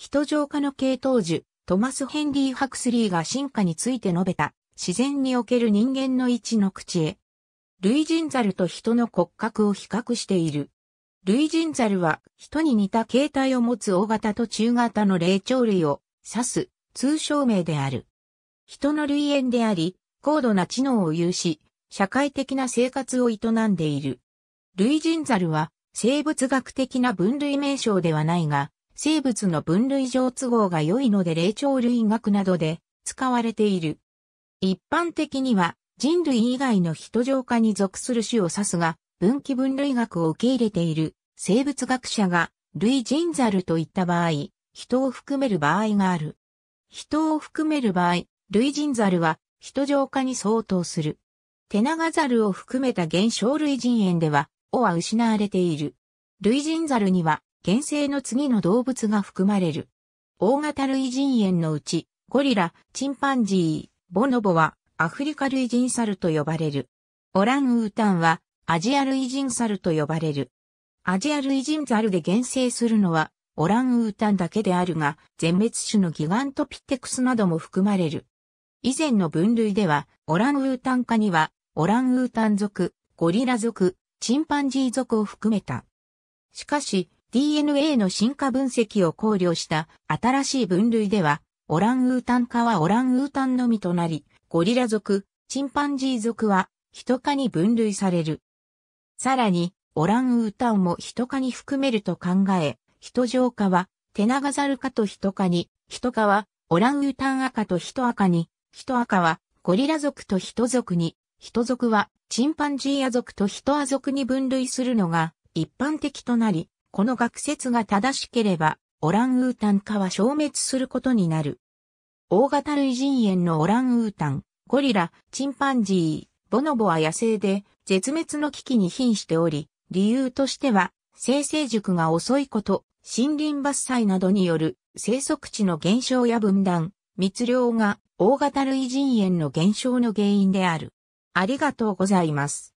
人情化の系統樹、トマス・ヘンリー・ハクスリーが進化について述べた、自然における人間の位置の口へ。類人猿と人の骨格を比較している。類人猿は人に似た形態を持つ大型と中型の霊長類を指す通称名である。人の類縁であり、高度な知能を有し、社会的な生活を営んでいる。類人猿は生物学的な分類名称ではないが、生物の分類上都合が良いので霊長類学などで使われている。一般的には人類以外の人上化に属する種を指すが、分岐分類学を受け入れている生物学者が類人猿といった場合、人を含める場合がある。人を含める場合、類人猿は人上化に相当する。手長猿を含めた現象類人猿では、尾は失われている。類人猿には原生の次の動物が含まれる。大型類人猿のうち、ゴリラ、チンパンジー、ボノボはアフリカ類人猿と呼ばれる。オランウータンはアジア類人猿と呼ばれる。アジア類人猿で原生するのはオランウータンだけであるが、全滅種のギガントピテクスなども含まれる。以前の分類では、オランウータン科には、オランウータン族、ゴリラ族、チンパンジー族を含めた。しかし、DNA の進化分析を考慮した新しい分類では、オランウータン科はオランウータンのみとなり、ゴリラ族、チンパンジー族は、ヒト科に分類される。さらに、オランウータンもヒト科に含めると考え、ヒョ上科は、テナガザル科とヒト科に、ヒト科は、オランウータン赤とヒト赤に、ヒト赤は、ゴリラ族とヒト族に、ヒト族は、チンパンジーア族とヒトア族に分類するのが、一般的となり、この学説が正しければ、オランウータン化は消滅することになる。大型類人猿のオランウータン、ゴリラ、チンパンジー、ボノボは野生で絶滅の危機に瀕しており、理由としては、生成熟が遅いこと、森林伐採などによる生息地の減少や分断、密漁が大型類人猿の減少の原因である。ありがとうございます。